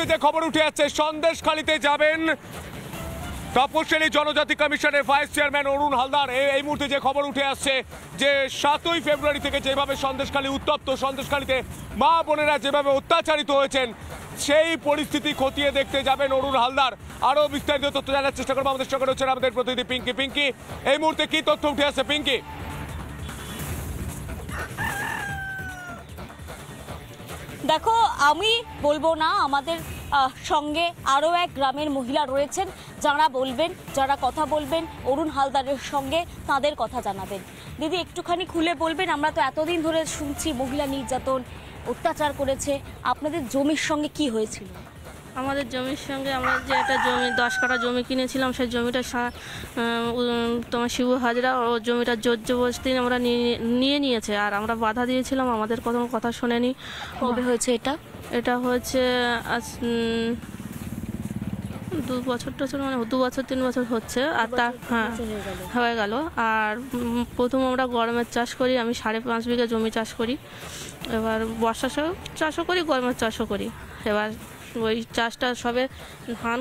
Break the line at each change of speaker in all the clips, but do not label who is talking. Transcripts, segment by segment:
মুহূর্তে খবর উঠে আছে সন্দেশ খালিতে যাবেন তপশিলি জনজাতি কমিশনের ভাইস চেয়ারম্যান অরুণ হালদার এই মুহূর্তে যে খবর উঠে আসছে যে সাতই ফেব্রুয়ারি থেকে যেভাবে সন্দেশখালী উত্তপ্ত সন্দেশখালীতে মা বোনেরা যেভাবে অত্যাচারিত হয়েছেন সেই পরিস্থিতি খতিয়ে দেখতে যাবেন অরুণ হালদার আরও বিস্তারিত তথ্য জানার চেষ্টা করবো আমাদের সঙ্গে রয়েছেন আমাদের প্রতিনিধি পিঙ্কি পিঙ্কি এই মুহূর্তে কী তথ্য উঠে আসছে পিঙ্কি
দেখো আমি বলবো না আমাদের সঙ্গে আরও এক গ্রামের মহিলা রয়েছেন যারা বলবেন যারা কথা বলবেন অরুণ হালদারের সঙ্গে তাদের কথা জানাবেন দিদি একটুখানি খুলে বলবেন আমরা তো এতদিন ধরে শুনছি মহিলা নির্যাতন অত্যাচার করেছে আপনাদের জমির সঙ্গে কি হয়েছিল আমাদের জমির সঙ্গে আমরা যে একটা জমি দশ কাটা জমি কিনেছিলাম সেই জমিটা তোমার শিবু হাজরা ও জমিটা জোর জোরজবস্তি আমরা নিয়ে নিয়েছে আর আমরা বাধা দিয়েছিলাম আমাদের কোনো কথা শোনেনি কবে হয়েছে এটা এটা হয়েছে আজ দু বছর টছর মানে দু বছর তিন বছর হচ্ছে আর তা হ্যাঁ হয়ে গেল আর প্রথম আমরা গরমের চাষ করি আমি সাড়ে পাঁচ বিঘা জমি চাষ করি এবার বর্ষা চাষও করি গরমের চাষও করি এবার ওই চাষটা সবে ধান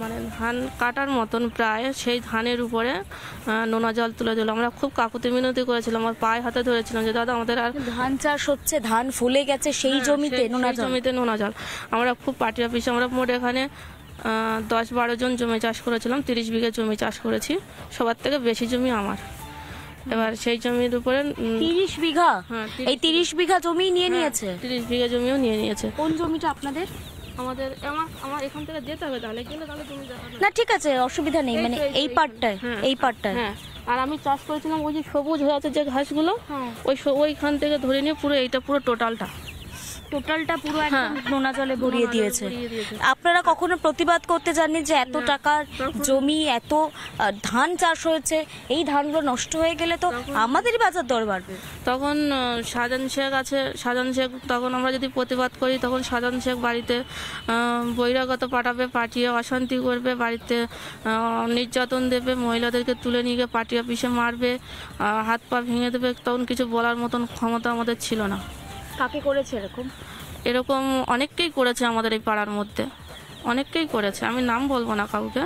মানে ধান কাটার মতন প্রায় সেই ধানের উপরে নোনা জল তুলে দিল আমরা খুব কাকুতি মিনতি করেছিলাম আমার পায়ে হাতে ধরেছিলাম যে দাদা আমাদের আর ধান চাষ হচ্ছে ধান ফুলে গেছে সেই হ্যাঁ, জমিতে নোনা জমিতে নোনা জল আমরা খুব পার্টি অফিসে আমরা মোট এখানে দশ বারো জন জমি চাষ করেছিলাম তিরিশ বিঘে জমি চাষ করেছি সবার থেকে বেশি জমি আমার এবার সেই জমির উপরে তিরিশ বিঘা হ্যাঁ, এই তিরিশ বিঘা জমি নিয়ে হ্যাঁ, নিয়েছে তিরিশ বিঘা জমিও নিয়ে নিয়েছে কোন জমিটা আপনাদের আমাদের আমার আমার এখান থেকে যেতে হবে তাহলে গেলে তাহলে তুমি না ঠিক আছে অসুবিধা নেই মানে এই পার্টটায় এই পার্টটায় হ্যাঁ, হ্যাঁ, হ্যাঁ আর আমি চাষ করেছিলাম ওই যে সবুজ হয়ে আছে যে ঘাসগুলো হ্যাঁ। ওই ওইখান থেকে ধরে নিয়ে পুরো এইটা পুরো টোটালটা টোটালটা পুরো হ্যাঁ। একদম নোনা জলে ভরিয়ে দিয়েছে আপনারা কখনো প্রতিবাদ করতে জাননি যে এত টাকার জমি এত ধান চাষ হয়েছে এই ধানগুলো নষ্ট হয়ে গেলে তো আমাদেরই বাজার দর বাড়বে তখন সাজান শেখ আছে সাজান শেখ তখন আমরা যদি প্রতিবাদ করি তখন সাজান শেখ বাড়িতে বহিরাগত পাঠাবে পাঠিয়ে অশান্তি করবে বাড়িতে নির্যাতন দেবে মহিলাদেরকে তুলে নিয়ে গিয়ে পাটি পিছিয়ে মারবে হাত পা ভেঙে দেবে তখন কিছু বলার মতন ক্ষমতা আমাদের ছিল না কাকে করেছে এরকম এরকম অনেককেই করেছে আমাদের এই পাড়ার মধ্যে অনেককেই করেছে আমি নাম বলবো না কাউকে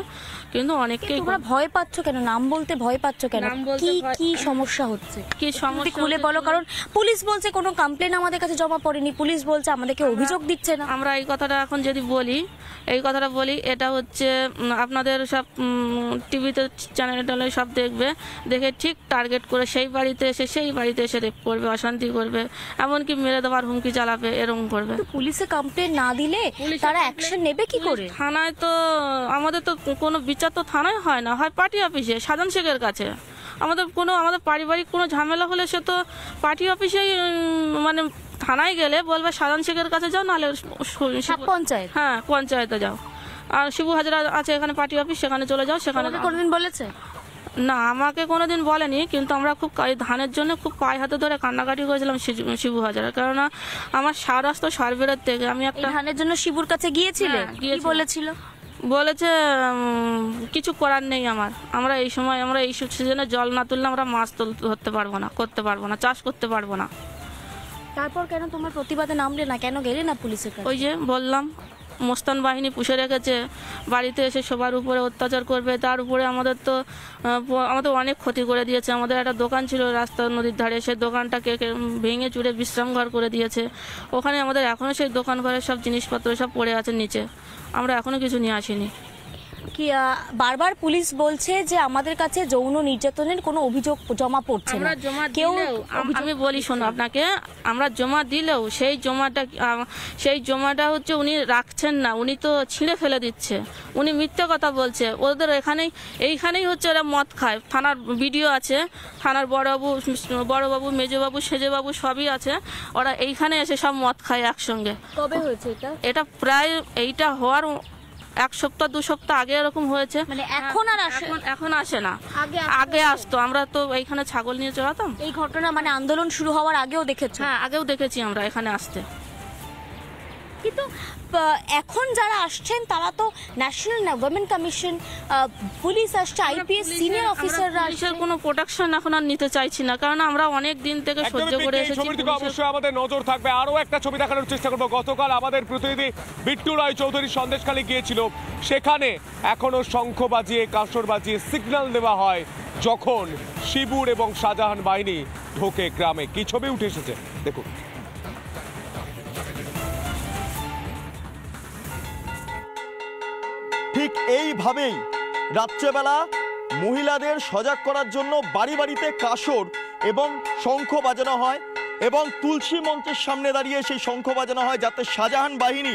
কিন্তু অনেককেই তোমরা ভয় পাচ্ছ কেন নাম বলতে ভয় পাচ্ছ কেন কি কি সমস্যা হচ্ছে কি সমস্যা খুলে বলো কারণ পুলিশ বলছে কোনো কমপ্লেন আমাদের কাছে জমা পড়েনি পুলিশ বলছে আমাদেরকে অভিযোগ দিচ্ছে না আমরা এই কথাটা এখন যদি বলি এই কথাটা বলি এটা হচ্ছে আপনাদের সব টিভিতে চ্যানেল ট্যানেল সব দেখবে দেখে ঠিক টার্গেট করে সেই বাড়িতে এসে সেই বাড়িতে এসে রেপ করবে অশান্তি করবে এমনকি মেরে দেওয়ার হুমকি চালাবে এরকম করবে পুলিশে কমপ্লেন না দিলে তারা অ্যাকশন নেবে কি করে থানায় তো আমাদের তো কোনো বিচার তো থানায় হয় না হয় পার্টি অফিসে সাধারণ শেখের কাছে আমাদের কোনো আমাদের পারিবারিক কোনো ঝামেলা হলে সে তো পার্টি অফিসেই মানে থানায় গেলে বলবে সাধারণ শেখের কাছে যাও নাহলে হ্যাঁ, পঞ্চায়েত হ্যাঁ পঞ্চায়েতে যাও আর শিবু হাজরা আছে এখানে পার্টি অফিস সেখানে চলে যাও সেখানে কোনোদিন বলেছে না আমাকে কোনোদিন বলেনি কিন্তু আমরা খুব ধানের জন্য খুব পায়ে হাতে ধরে কান্নাকাটি করেছিলাম শিবু হাজারা কেননা আমার সার আসতো সার থেকে আমি একটা ধানের জন্য শিবুর কাছে গিয়েছিলে হ্যাঁ, গিয়ে বলেছিল বলেছে কিছু করার নেই আমার আমরা এই সময় আমরা এই সিজনে জল না তুললে আমরা মাছ ধরতে পারবো না করতে পারবো না চাষ করতে পারবো না তারপর কেন তোমার প্রতিবাদে নামলে না কেন গেলে না পুলিশের ওই যে বললাম মস্তান বাহিনী পুষে রেখেছে বাড়িতে এসে সবার উপরে অত্যাচার করবে তার উপরে আমাদের তো আমাদের অনেক ক্ষতি করে দিয়েছে আমাদের একটা দোকান ছিল রাস্তা নদীর ধারে সেই দোকানটাকে ভেঙে চুড়ে বিশ্রাম ঘর করে দিয়েছে ওখানে আমাদের এখনও সেই দোকান ঘরের সব জিনিসপত্র সব পড়ে আছে নিচে আমরা এখনও কিছু নিয়ে আসিনি বারবার পুলিশ বলছে যে আমাদের কাছে যৌন নির্যাতনের কোনো অভিযোগ জমা পড়ছে না কেউ আমি বলি শোনো আপনাকে আমরা জমা দিলেও সেই জমাটা সেই জমাটা হচ্ছে উনি রাখছেন না উনি তো ছিঁড়ে ফেলে দিচ্ছে উনি মিথ্যে কথা বলছে ওদের এখানেই এইখানেই হচ্ছে ওরা মদ খায় থানার ভিডিও আছে থানার বড়বাবু বড়বাবু মেজবাবু সেজেবাবু সবই আছে ওরা এইখানে এসে সব মদ খায় একসঙ্গে কবে হয়েছে এটা এটা প্রায় এইটা হওয়ার এক সপ্তাহ দু সপ্তাহ আগে এরকম হয়েছে মানে এখন আর আসে এখন- আসে না আগে আসতো আমরা তো এইখানে ছাগল নিয়ে চড়াতাম এই ঘটনা মানে আন্দোলন শুরু হওয়ার আগেও দেখেছি হ্যাঁ আগেও দেখেছি আমরা এখানে আসতে কিন্তু এখন যারা আসছেন তারা তো ন্যাশনাল গভর্নমেন্ট কমিশন পুলিশ আসছে আইপিএস সিনিয়র অফিসাররা আসছে কোনো প্রোটেকশন এখন আর নিতে চাইছি না কারণ আমরা অনেক দিন থেকে সহ্য করে এসেছি
অবশ্যই আমাদের নজর থাকবে আরও একটা ছবি দেখানোর চেষ্টা করবো গতকাল আমাদের প্রতিনিধি বিট্টু রায় চৌধুরী সন্দেশখালী গিয়েছিল সেখানে এখনো শঙ্খ বাজিয়ে কাঁসর বাজিয়ে সিগন্যাল দেওয়া হয় যখন শিবুর এবং শাহজাহান বাহিনী ঢোকে গ্রামে কি ছবি উঠে এসেছে
দেখুন ঠিক এইভাবেই রাত্রেবেলা মহিলাদের সজাগ করার জন্য বাড়ি বাড়িতে কাসর এবং শঙ্খ বাজানো হয় এবং তুলসী মঞ্চের সামনে দাঁড়িয়ে সেই শঙ্খ বাজানো হয় যাতে শাহজাহান বাহিনী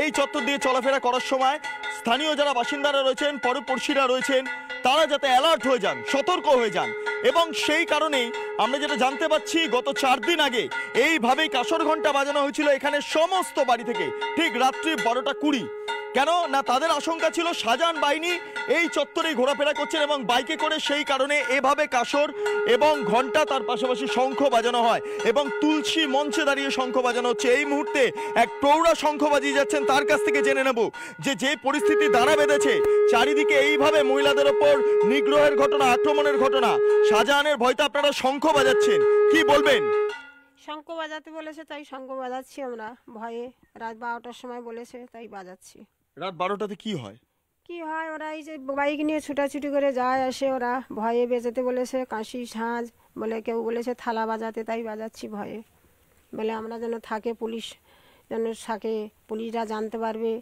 এই চত্বর দিয়ে চলাফেরা করার সময় স্থানীয় যারা বাসিন্দারা রয়েছেন পরপড়শিরা রয়েছেন তারা যাতে অ্যালার্ট হয়ে যান সতর্ক হয়ে যান এবং সেই কারণেই আমরা যেটা জানতে পাচ্ছি গত চার দিন আগে এইভাবেই কাসর ঘন্টা বাজানো হয়েছিল এখানে সমস্ত বাড়ি থেকে ঠিক রাত্রি বারোটা কুড়ি কেন না তাদের আশঙ্কা ছিল সাজান বাহিনী এই চত্বরেই ঘোরাফেরা করছেন এবং বাইকে করে সেই কারণে এভাবে কাসর এবং ঘন্টা তার পাশাপাশি শঙ্খ বাজানো হয় এবং তুলসী মঞ্চে দাঁড়িয়ে শঙ্খ বাজানো হচ্ছে এই মুহূর্তে এক প্রৌঢ়া শঙ্খ বাজিয়ে যাচ্ছেন তার কাছ থেকে জেনে নেব যে যে পরিস্থিতি দাঁড়া বেঁধেছে চারিদিকে এইভাবে মহিলাদের ওপর নিগ্রহের ঘটনা আক্রমণের ঘটনা শাহজাহানের ভয়তে আপনারা শঙ্খ বাজাচ্ছেন কি বলবেন
শঙ্খ বাজাতে বলেছে তাই শঙ্খ বাজাচ্ছি আমরা ভয়ে রাত বারোটার সময় বলেছে তাই বাজাচ্ছি
রাত বারোটাতে কি হয়
কি হয় ওরা এই যে বাইক নিয়ে ছুটাছুটি করে যায় আসে ওরা ভয়ে বেজাতে বলেছে কাশি সাঁজ বলে কেউ বলেছে থালা বাজাতে তাই বাজাচ্ছি ভয়ে বলে আমরা যেন থাকে পুলিশ যেন থাকে পুলিশরা জানতে পারবে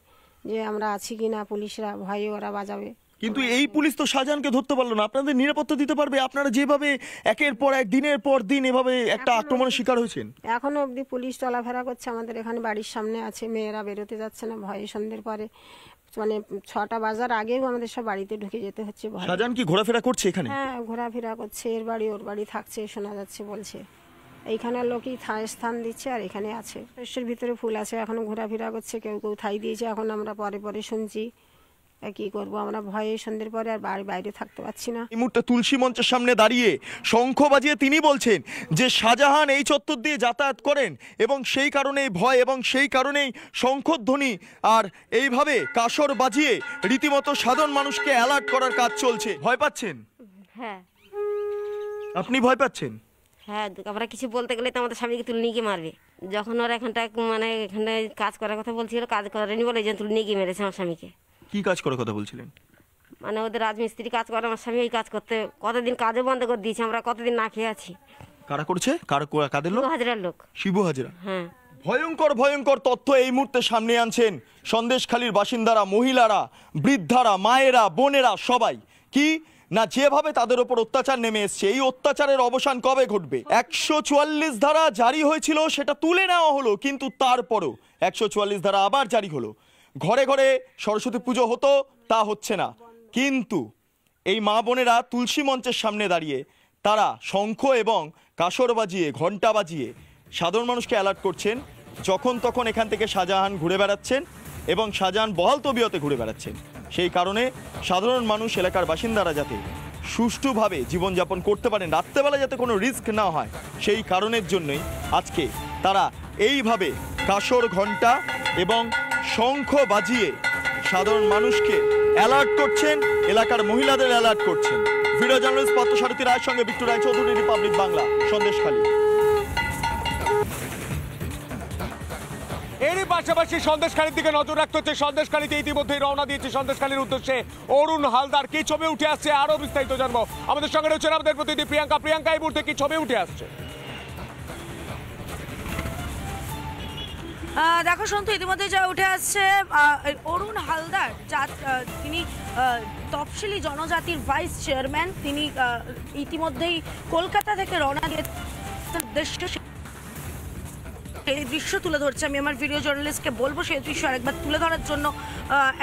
যে আমরা আছি কি না পুলিশরা ভয়ে ওরা বাজাবে
কিন্তু এই পুলিশ তো শাহজাহানকে ধরতে পারলো না আপনাদের নিরাপত্তা দিতে পারবে আপনারা যেভাবে একের পর এক দিনের পর দিন এভাবে একটা আক্রমণের শিকার হয়েছেন
এখন অবধি পুলিশ চলাফেরা করছে আমাদের এখানে বাড়ির সামনে আছে মেয়েরা বেরোতে যাচ্ছে না ভয়ে সন্ধ্যের পরে মানে ছটা বাজার আগেও আমাদের সব বাড়িতে ঢুকে যেতে হচ্ছে শাহজাহান
কি ঘোরাফেরা করছে এখানে
হ্যাঁ ঘোরাফেরা করছে এর বাড়ি ওর বাড়ি থাকছে শোনা যাচ্ছে বলছে এইখানে লোকই স্থান দিচ্ছে আর এখানে আছে বিশ্বের ভিতরে ফুল আছে এখনো ঘোরাফেরা করছে কেউ কেউ থাই দিয়েছে এখন আমরা পরে পরে শুনছি কি করব আমরা ভয়ে সন্ধ্যের পরে আর বাড়ি বাইরে থাকতে পারছি না এই মুহূর্তে
তুলসী মঞ্চের সামনে দাঁড়িয়ে শঙ্খ বাজিয়ে তিনি বলছেন যে শাহজাহান এই চত্বর দিয়ে যাতায়াত করেন এবং সেই কারণেই ভয় এবং সেই কারণেই শঙ্খধ্বনি আর এইভাবে কাসর বাজিয়ে রীতিমতো সাধারণ মানুষকে অ্যালার্ট করার কাজ চলছে ভয় পাচ্ছেন হ্যাঁ আপনি ভয় পাচ্ছেন
হ্যাঁ আমরা কিছু বলতে গেলে তো আমাদের স্বামীকে তুলে নিয়ে গিয়ে মারবে যখন ওরা এখানটা মানে এখানে কাজ করার কথা বলছিল কাজ করার করেনি বলে এই জন্য তুলে নিয়ে গিয়ে মেরেছে আমার স্বামীকে
কি কাজ করার কথা বলছিলেন
মানে ওদের রাজমিস্ত্রি কাজ করে আমার স্বামী এই কাজ করতে কতদিন কাজও বন্ধ করে দিয়েছে আমরা কতদিন না খেয়ে আছি
কারা করছে কারা কাদের লোক হাজারার লোক শিব হাজরা হ্যাঁ ভয়ঙ্কর ভয়ঙ্কর তথ্য এই মুহূর্তে সামনে আনছেন সন্দেশখালীর বাসিন্দারা মহিলারা বৃদ্ধারা মায়েরা বোনেরা সবাই কি না যেভাবে তাদের ওপর অত্যাচার নেমে এসছে এই অত্যাচারের অবসান কবে ঘটবে একশো চুয়াল্লিশ ধারা জারি হয়েছিল সেটা তুলে নেওয়া হলো কিন্তু তারপরও একশো চুয়াল্লিশ ধারা আবার জারি হলো ঘরে ঘরে সরস্বতী পুজো হতো তা হচ্ছে না কিন্তু এই মা বোনেরা তুলসী মঞ্চের সামনে দাঁড়িয়ে তারা শঙ্খ এবং কাসর বাজিয়ে ঘণ্টা বাজিয়ে সাধারণ মানুষকে অ্যালার্ট করছেন যখন তখন এখান থেকে শাহজাহান ঘুরে বেড়াচ্ছেন এবং শাহজাহান বহাল তবিয়তে ঘুরে বেড়াচ্ছেন সেই কারণে সাধারণ মানুষ এলাকার বাসিন্দারা যাতে সুষ্ঠুভাবে জীবনযাপন করতে পারেন রাত্রেবেলা যাতে কোনো রিস্ক না হয় সেই কারণের জন্যই আজকে তারা এইভাবে কাসর ঘণ্টা এবং শঙ্খ বাজিয়ে সাধারণ মানুষকে অ্যালার্ট করছেন এলাকার মহিলাদের অ্যালার্ট করছেন ভিডিও জার্নালিস্ট পদ্মসারথী রায়ের সঙ্গে বিট্টু রায় চৌধুরী রিপাবলিক বাংলা সন্দেশখালী এরই পাশাপাশি সন্দেশখালীর দিকে নজর রাখতে হচ্ছে সন্দেশখালীতে
ইতিমধ্যেই রওনা দিয়েছে সন্দেশখালীর উদ্দেশ্যে অরুণ হালদার কি ছবি উঠে আসছে আরও বিস্তারিত জানবো আমাদের সঙ্গে রয়েছেন আমাদের প্রতিনিধি প্রিয়াঙ্কা প্রিয়াঙ্কা এই মুহূর্তে কি ছবি উঠে আসছে
দেখো সন্তু ইতিমধ্যে যা উঠে আসছে অরুণ হালদার যা তিনি তফসিলি জনজাতির ভাইস চেয়ারম্যান তিনি ইতিমধ্যেই কলকাতা থেকে রওনা দিয়ে দেশকে এই দৃশ্য তুলে ধরছে আমি আমার ভিডিও জার্নালিস্টকে বলবো সেই দৃশ্য আরেকবার তুলে ধরার জন্য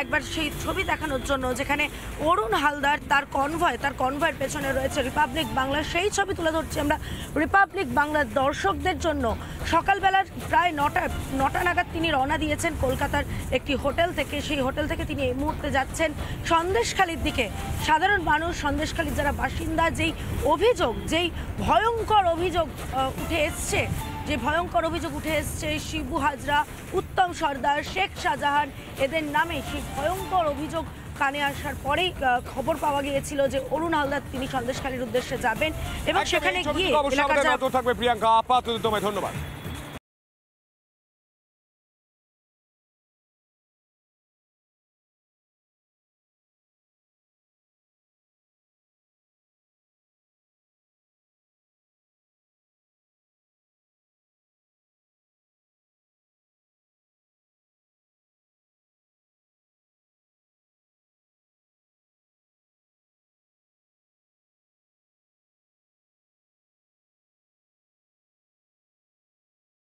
একবার সেই ছবি দেখানোর জন্য যেখানে অরুণ হালদার তার কনভয় তার কনভয়ের পেছনে রয়েছে রিপাবলিক বাংলা সেই ছবি তুলে ধরছি আমরা রিপাবলিক বাংলার দর্শকদের জন্য সকালবেলার প্রায় নটা নটা নাগাদ তিনি রওনা দিয়েছেন কলকাতার একটি হোটেল থেকে সেই হোটেল থেকে তিনি এই মুহূর্তে যাচ্ছেন সন্দেশখালির দিকে সাধারণ মানুষ সন্দেশখালীর যারা বাসিন্দা যেই অভিযোগ যেই ভয়ঙ্কর অভিযোগ উঠে এসছে যে ভয়ঙ্কর অভিযোগ উঠে এসছে শিবু হাজরা উত্তম সর্দার শেখ শাহজাহান এদের নামে সেই ভয়ঙ্কর অভিযোগ কানে আসার পরেই খবর পাওয়া গিয়েছিল যে অরুণ হালদার তিনি সন্দেশখালীর উদ্দেশ্যে যাবেন এবং সেখানে গিয়ে
থাকবে প্রিয়াঙ্কা আপাতত ধন্যবাদ